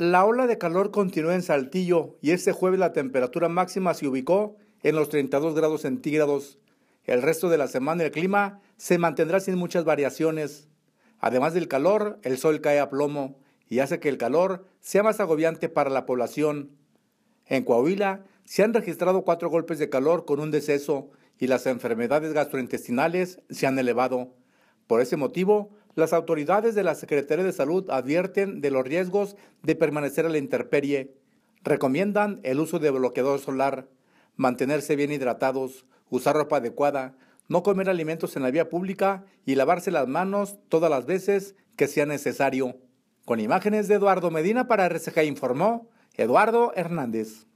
La ola de calor continuó en Saltillo y este jueves la temperatura máxima se ubicó en los 32 grados centígrados. El resto de la semana el clima se mantendrá sin muchas variaciones. Además del calor, el sol cae a plomo y hace que el calor sea más agobiante para la población. En Coahuila se han registrado cuatro golpes de calor con un deceso y las enfermedades gastrointestinales se han elevado. Por ese motivo, las autoridades de la Secretaría de Salud advierten de los riesgos de permanecer a la intemperie. Recomiendan el uso de bloqueador solar, mantenerse bien hidratados, usar ropa adecuada, no comer alimentos en la vía pública y lavarse las manos todas las veces que sea necesario. Con imágenes de Eduardo Medina para RCG informó Eduardo Hernández.